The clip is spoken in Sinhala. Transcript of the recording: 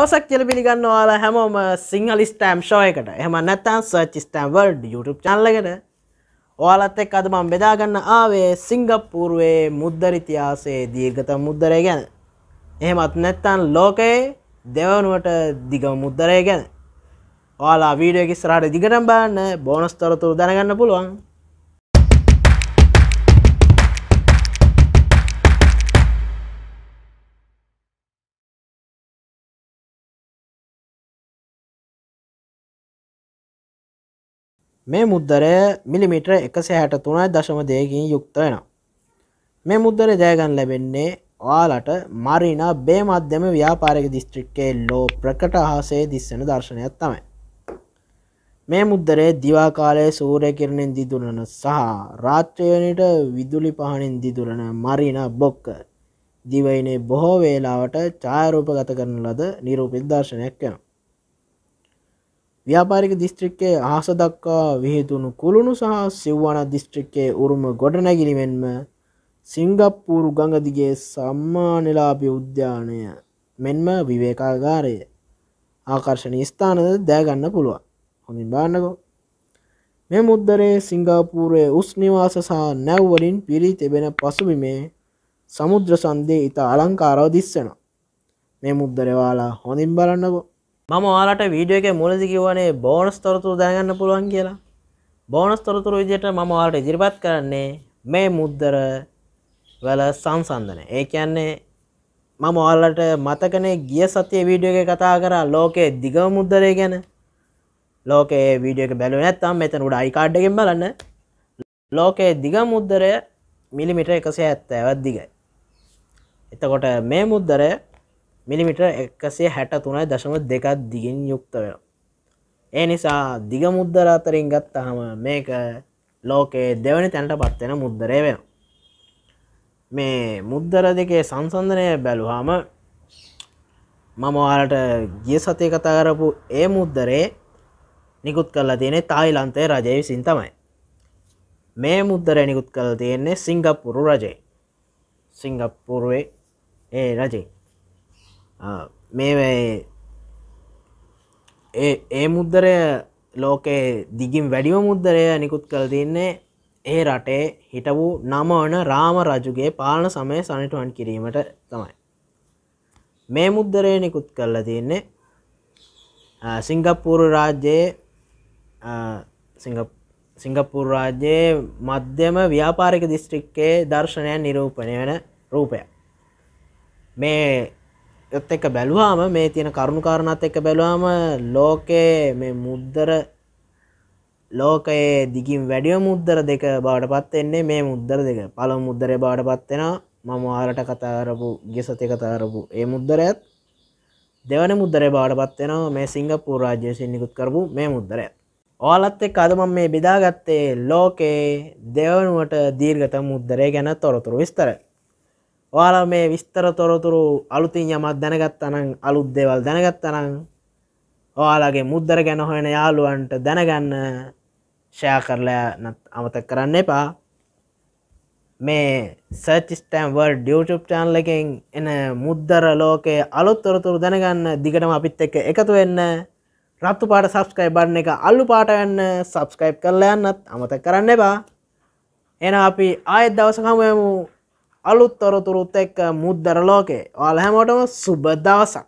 අවසක් කියල පිළිගන්න යාල හැමෝම සිංහල ස්ටෑම් ශෝයකට එහම නැතන් සච් ස්ටෑම්වර්ඩ් YouTube චල්ලකට ඔයාලත් එක් අද මම බෙදාගන්න ආවේ සිංගප්පූරුවේ මුද්දර ඉතිහාසයේ දීර්ගත මුද්දරය ගැන එහෙමත් නැත්තන් ලෝකයේ දෙවනුවට දිග මුද්දරය ගැන ඔයාලා වීඩියෝ කිස්සරහට දිගටම් බාන්න බෝනස් තොරතුරු දැනගන්න පුළුවන් මේ මුද්දරය මිලිමිට්‍ර එකසි හැට තුනයි දශම දෙයකින් යුක්ත වෙන. මේ මුද්දර ජයගන් ලැබෙන්නේ ඔයාලට මරිනා බේ මධ්‍යම ව්‍යාපාරක දිස්ත්‍රික්කේ ලෝ ප්‍රකට හසේ දිස්සන දර්ශනයක් තමයි. මේ මුද්දරේ දිවාකාලයේ සූරයකිරණෙන් දිදුරන සහ රාත්‍රයනට විදුලි පහනින් දිදුරන මරින බොක්ක දිවයිනේ බොහෝ වේලාවට චායරූප ගත කරන ලද නිරූපිදර්ශනයක් වෙන. ව්‍යාපාරික දිස්ත්‍රික්කේ ආස දක්වා විහිදුණු කුළුණු සහ සිව්වන දිස්ත්‍රික්කේ උරුම ගොඩනැගිලිමෙන්ම සිංගප්පූරු ගඟදිගේ සම්මානලාපි උද්‍යානය මෙන්ම විවේකාගාරය ආකර්ශණී ස්ථානද දෑගන්න පුළුවන් හොඳින් බාන්නකෝ මෙ මුද්දරේ සිංගාපූරයේ උස්නිවාස සහ නැව්වලින් පිරි තිබෙන පසුබිමේ සමුද්‍ර සන්දේ ඉතා අලංකාරව දිස්සෙන මේ මුද්දරවාලා හොඳින් බලන්නකෝ මම ඔයාලට වීඩියෝ එකේ මුලදී කිව්වනේ බෝනස් තොරතුරු දැනගන්න පුළුවන් කියලා. බෝනස් තොරතුරු විදිහට මම ඔයාලට ඉදිරිපත් කරන්නේ මේ මුද්දර වල සංසන්දන. ඒ කියන්නේ මම ඔයාලට මතකනේ ගිය සතියේ වීඩියෝ එකේ කතා කරා ලෝකයේ දිගම මුද්දරය ගැන. ලෝකයේ වීඩියෝ එක බැලුවේ නැත්නම් මෙතන උඩ අයි කාඩ් එකෙන් බලන්න. ලෝකයේ දිගම මුද්දරය මිලිමිටර් 170ක් දිගයි. එතකොට මේ මුද්දරය මිලිමිට එකසේ හැට තුනයි දශම දෙකක් දිගින් යුක්ත වෙන ඒ නිසා දිග මුද්දර අතරින් ගත් අහම මේක ලෝකයේ දෙවනි තැන්ට පත්වෙන මුද්දරය වෙන මේ මුද්දර දෙකේ සංසන්ධනය බැලුහාම මම ඔයාලට ගිය සතිය කතා කරපු ඒ මුද්දරේ නිකුත් කරලා තියෙනෙ තායිලන්තය රජය විසින් තමයි මේ මුද්දර නිකුත් කල තියෙන්නේ සිංගප්පුරු රජය සිංගප්පුරුවේ ඒ රජේ මේ ඒ මුද්දරය ලෝකයේ දිගින් වැඩිම මුද්දරය නිකුත් කළ තින්නේ ඒ රටේ හිටවූ නමවන රාම රජුගේ පාලන සමය සනිටුවන් කිරීමට තමයි. මේ මුද්දරය නිකුත් කල්ල තියන්නේ සිංගප්පූරු රාජ්‍යයේ සිංගප්පූර් රාජ්‍යයේ මධ්‍යම ව්‍යාපාරික දිස්ත්‍රික්කේ දර්ශනයන් නිරූපණය වන රූපය. මේ යොත් එක බැලුවාම මේ තියෙන කරුණු කාරණත් එක බැලවාම ලෝකයේ මේ මුද්දර ලෝකයේ දිගින් වැඩිය මුද්දර දෙක බාට පත් එන්නේ මේ මුද්දර දෙක පල මුද්දරය බාට පත්වෙන මම ආරට කතාරපු ගෙසතක තාරපු ඒ මුද්දරයත් දෙවන මුද්දරය බාට පත්වෙනවා මේ සිංගපූර් රාජ්‍යසින් නිකුත් කරපු මේ මුද්දරය ඕලත් එක් අදම මේ බෙදාගත්තේ ලෝකයේ දෙවනුවට දීර්ගත මුද්දරය ගැන තොරතුරු විස්තරයි ඔයාල මේ විස්තර තොරතුරු අලුතින් යමත් දැනගත්තනං අලුත් දෙවල් දැනගත්තනං ඔයාලගේ මුද්දර ගැන හොයෙන යාළුවන්ට දැනගන්න ෂයා කරලා අමත කරන්න එපා මේ සර්චිස්ටම් වර් ියුටප් චාන්ල එකෙන් එන මුද්දර ලෝකයේ අලුත්තොරතුරු දැනගන්න දිගටම අපිත් එක එකතු වෙන්න රත්තු පාට සබස්කයි බන්න එක අල්ලු පාටයන්න සබස්කයිප් කරලා යන්නත් අමත කරන්න එබා එන අපි ආයත් දවසකමයමු අලුත් තොරතුරුත් එක්ක මුද්දර ලෝකේ ඔයාල හැමෝටම සුබ දවසක්